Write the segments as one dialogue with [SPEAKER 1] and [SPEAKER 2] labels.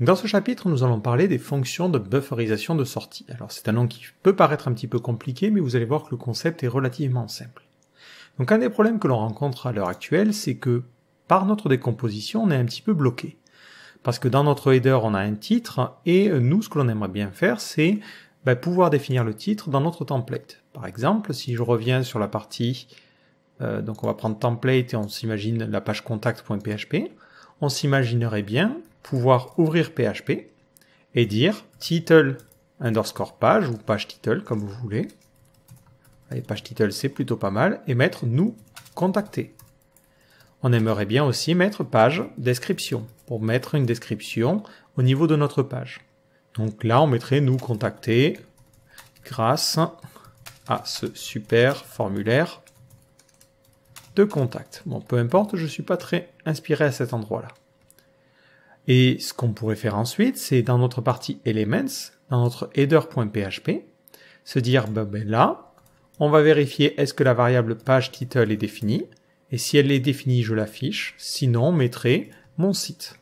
[SPEAKER 1] Dans ce chapitre, nous allons parler des fonctions de bufferisation de sortie. Alors c'est un nom qui peut paraître un petit peu compliqué, mais vous allez voir que le concept est relativement simple. Donc un des problèmes que l'on rencontre à l'heure actuelle, c'est que par notre décomposition, on est un petit peu bloqué. Parce que dans notre header, on a un titre, et nous, ce que l'on aimerait bien faire, c'est bah, pouvoir définir le titre dans notre template. Par exemple, si je reviens sur la partie, euh, donc on va prendre template et on s'imagine la page contact.php, on s'imaginerait bien pouvoir ouvrir PHP et dire title underscore page ou page title comme vous voulez. Page page title c'est plutôt pas mal et mettre nous contacter. On aimerait bien aussi mettre page description pour mettre une description au niveau de notre page. Donc là on mettrait nous contacter grâce à ce super formulaire de contact. Bon, peu importe, je ne suis pas très inspiré à cet endroit-là. Et ce qu'on pourrait faire ensuite, c'est dans notre partie Elements, dans notre header.php, se dire, ben, ben là, on va vérifier est-ce que la variable page title est définie, et si elle est définie, je l'affiche, sinon on mettrait mon site.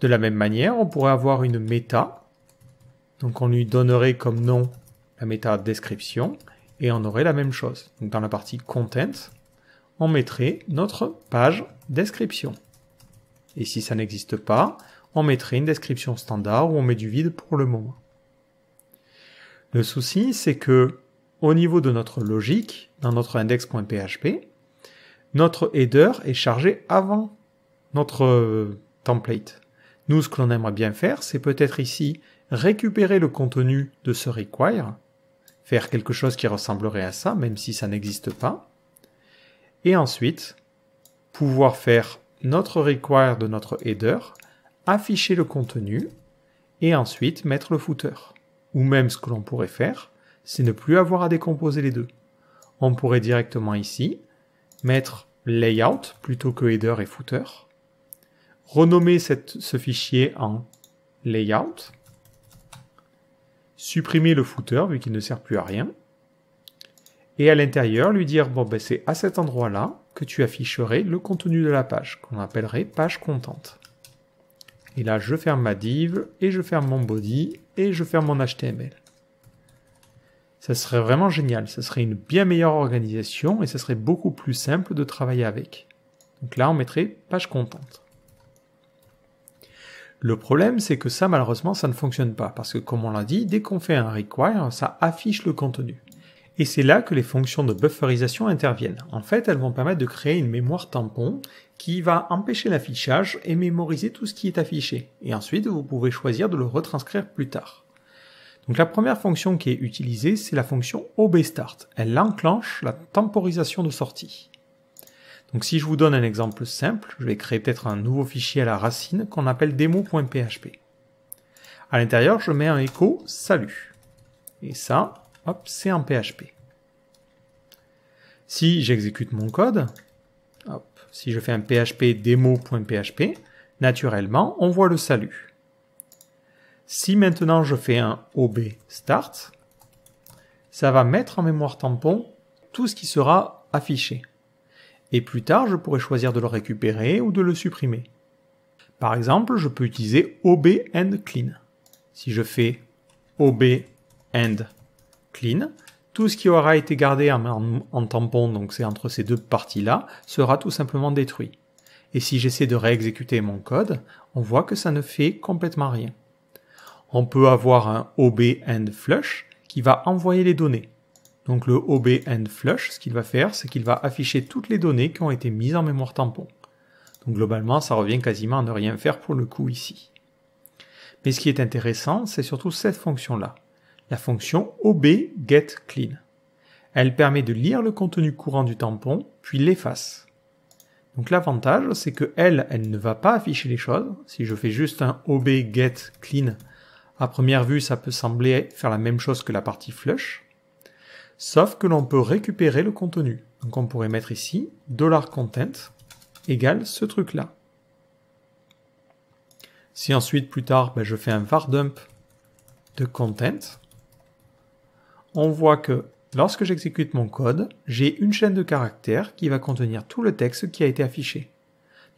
[SPEAKER 1] De la même manière, on pourrait avoir une méta, donc on lui donnerait comme nom la méta description, et on aurait la même chose. dans la partie content, on mettrait notre page description. Et si ça n'existe pas, on mettrait une description standard où on met du vide pour le moment. Le souci, c'est que au niveau de notre logique, dans notre index.php, notre header est chargé avant notre euh, template. Nous, ce que l'on aimerait bien faire, c'est peut-être ici récupérer le contenu de ce require, faire quelque chose qui ressemblerait à ça, même si ça n'existe pas, et ensuite pouvoir faire notre require de notre header, afficher le contenu et ensuite mettre le footer. Ou même ce que l'on pourrait faire, c'est ne plus avoir à décomposer les deux. On pourrait directement ici mettre layout plutôt que header et footer, renommer ce fichier en layout, supprimer le footer vu qu'il ne sert plus à rien, et à l'intérieur lui dire bon ben c'est à cet endroit-là que tu afficherais le contenu de la page, qu'on appellerait page contente. Et là je ferme ma div et je ferme mon body et je ferme mon HTML. Ça serait vraiment génial, ça serait une bien meilleure organisation et ça serait beaucoup plus simple de travailler avec. Donc là on mettrait page contente. Le problème, c'est que ça, malheureusement, ça ne fonctionne pas, parce que comme on l'a dit, dès qu'on fait un require, ça affiche le contenu. Et c'est là que les fonctions de bufferisation interviennent. En fait, elles vont permettre de créer une mémoire tampon qui va empêcher l'affichage et mémoriser tout ce qui est affiché. Et ensuite, vous pouvez choisir de le retranscrire plus tard. Donc la première fonction qui est utilisée, c'est la fonction obstart. Elle enclenche la temporisation de sortie. Donc si je vous donne un exemple simple, je vais créer peut-être un nouveau fichier à la racine qu'on appelle demo.php. À l'intérieur, je mets un écho salut. Et ça, Hop, c'est un PHP. Si j'exécute mon code, si je fais un PHP demo.php, naturellement, on voit le salut. Si maintenant je fais un OB start, ça va mettre en mémoire tampon tout ce qui sera affiché. Et plus tard, je pourrais choisir de le récupérer ou de le supprimer. Par exemple, je peux utiliser OB clean. Si je fais OB Clean, tout ce qui aura été gardé en, tampon, donc c'est entre ces deux parties-là, sera tout simplement détruit. Et si j'essaie de réexécuter mon code, on voit que ça ne fait complètement rien. On peut avoir un OB flush qui va envoyer les données. Donc le OB flush, ce qu'il va faire, c'est qu'il va afficher toutes les données qui ont été mises en mémoire tampon. Donc globalement, ça revient quasiment à ne rien faire pour le coup ici. Mais ce qui est intéressant, c'est surtout cette fonction-là la fonction ob.getClean. Elle permet de lire le contenu courant du tampon, puis l'efface. Donc l'avantage, c'est que elle, elle ne va pas afficher les choses. Si je fais juste un ob.getClean, à première vue, ça peut sembler faire la même chose que la partie flush. Sauf que l'on peut récupérer le contenu. Donc on pourrait mettre ici $content égale ce truc-là. Si ensuite, plus tard, ben, je fais un var dump de content, on voit que lorsque j'exécute mon code, j'ai une chaîne de caractères qui va contenir tout le texte qui a été affiché.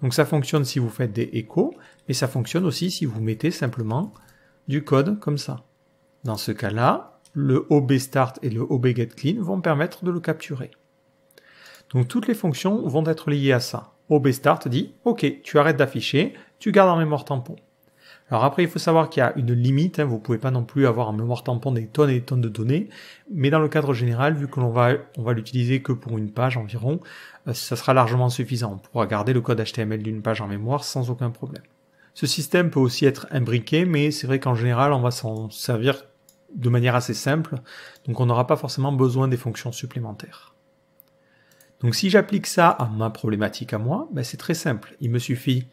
[SPEAKER 1] Donc ça fonctionne si vous faites des échos, mais ça fonctionne aussi si vous mettez simplement du code comme ça. Dans ce cas-là, le obstart et le obgetclean vont permettre de le capturer. Donc toutes les fonctions vont être liées à ça. obstart dit OK, tu arrêtes d'afficher, tu gardes en mémoire tampon. Alors après, il faut savoir qu'il y a une limite, Vous hein. vous pouvez pas non plus avoir en mémoire tampon des tonnes et des tonnes de données, mais dans le cadre général, vu que l'on va, on va l'utiliser que pour une page environ, euh, ça sera largement suffisant. On pourra garder le code HTML d'une page en mémoire sans aucun problème. Ce système peut aussi être imbriqué, mais c'est vrai qu'en général, on va s'en servir de manière assez simple, donc on n'aura pas forcément besoin des fonctions supplémentaires. Donc si j'applique ça à ma problématique à moi, ben c'est très simple. Il me suffit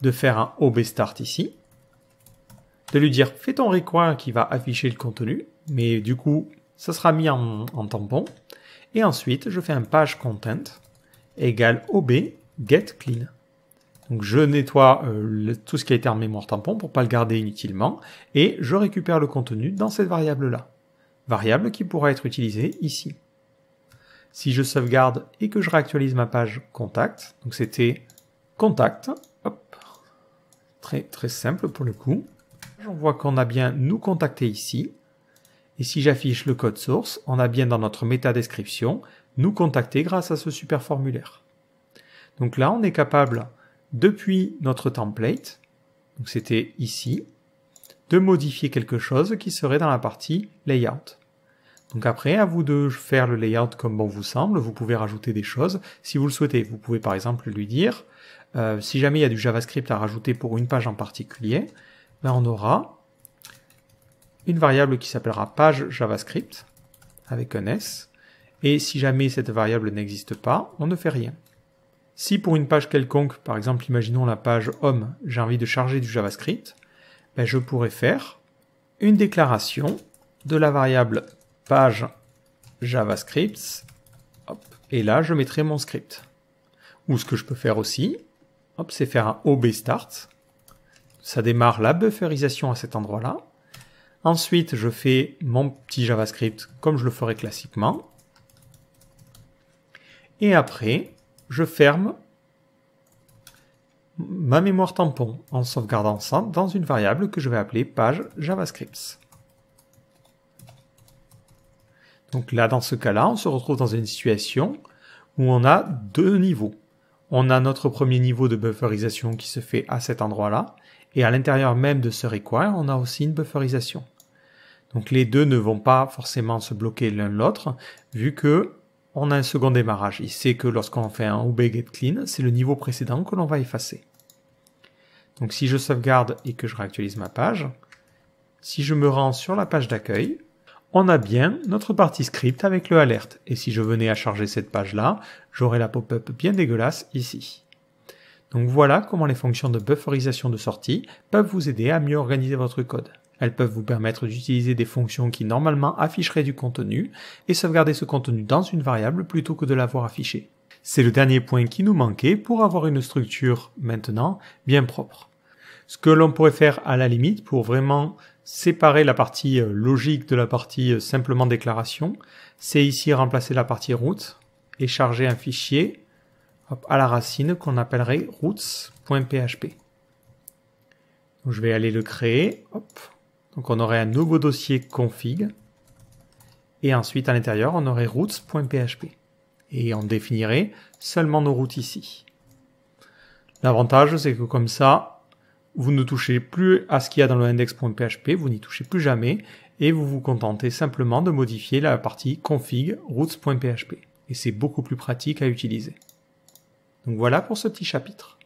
[SPEAKER 1] de faire un OB start ici, de lui dire fais ton recoin qui va afficher le contenu, mais du coup ça sera mis en, tampon. Et ensuite je fais un page content égale ob get clean. Donc je nettoie euh, tout ce qui a été en mémoire tampon pour pas le garder inutilement et je récupère le contenu dans cette variable là. Variable qui pourra être utilisée ici. Si je sauvegarde et que je réactualise ma page contact, donc c'était contact, hop, très très simple pour le coup. On voit qu'on a bien nous contacter ici. Et si j'affiche le code source, on a bien dans notre méta description nous contacter grâce à ce super formulaire. Donc là, on est capable, depuis notre template, donc c'était ici, de modifier quelque chose qui serait dans la partie layout. Donc après, à vous de faire le layout comme bon vous semble, vous pouvez rajouter des choses si vous le souhaitez. Vous pouvez par exemple lui dire, euh, si jamais il y a du JavaScript à rajouter pour une page en particulier, on aura une variable qui s'appellera page JavaScript avec un S. Et si jamais cette variable n'existe pas, on ne fait rien. Si pour une page quelconque, par exemple imaginons la page home, j'ai envie de charger du JavaScript, ben, je pourrais faire une déclaration de la variable page JavaScript, et là je mettrai mon script. Ou ce que je peux faire aussi, c'est faire un OB ça démarre la bufferisation à cet endroit-là. Ensuite, je fais mon petit JavaScript comme je le ferai classiquement. Et après, je ferme ma mémoire tampon en sauvegardant ça dans une variable que je vais appeler page JavaScript. Donc là, dans ce cas-là, on se retrouve dans une situation où on a deux niveaux. On a notre premier niveau de bufferisation qui se fait à cet endroit-là, et à l'intérieur même de ce require, on a aussi une bufferisation. Donc les deux ne vont pas forcément se bloquer l'un l'autre, vu que on a un second démarrage. Il sait que lorsqu'on fait un UB get clean, c'est le niveau précédent que l'on va effacer. Donc si je sauvegarde et que je réactualise ma page, si je me rends sur la page d'accueil, on a bien notre partie script avec le alerte. Et si je venais à charger cette page-là, j'aurais la pop-up bien dégueulasse ici. Donc voilà comment les fonctions de bufferisation de sortie peuvent vous aider à mieux organiser votre code. Elles peuvent vous permettre d'utiliser des fonctions qui normalement afficheraient du contenu et sauvegarder ce contenu dans une variable plutôt que de l'avoir affiché. C'est le dernier point qui nous manquait pour avoir une structure maintenant bien propre. Ce que l'on pourrait faire à la limite pour vraiment séparer la partie euh, logique de la partie euh, simplement déclaration, c'est ici remplacer la partie route et charger un fichier à la racine qu'on appellerait roots.php. je vais aller le créer. Hop. Donc on aurait un nouveau dossier config. Et ensuite à l'intérieur, on aurait roots.php. Et on définirait seulement nos routes ici. L'avantage, c'est que comme ça, vous ne touchez plus à ce qu'il y a dans le index.php, vous n'y touchez plus jamais, et vous vous contentez simplement de modifier la partie config roots.php. Et c'est beaucoup plus pratique à utiliser. Donc voilà pour ce petit chapitre.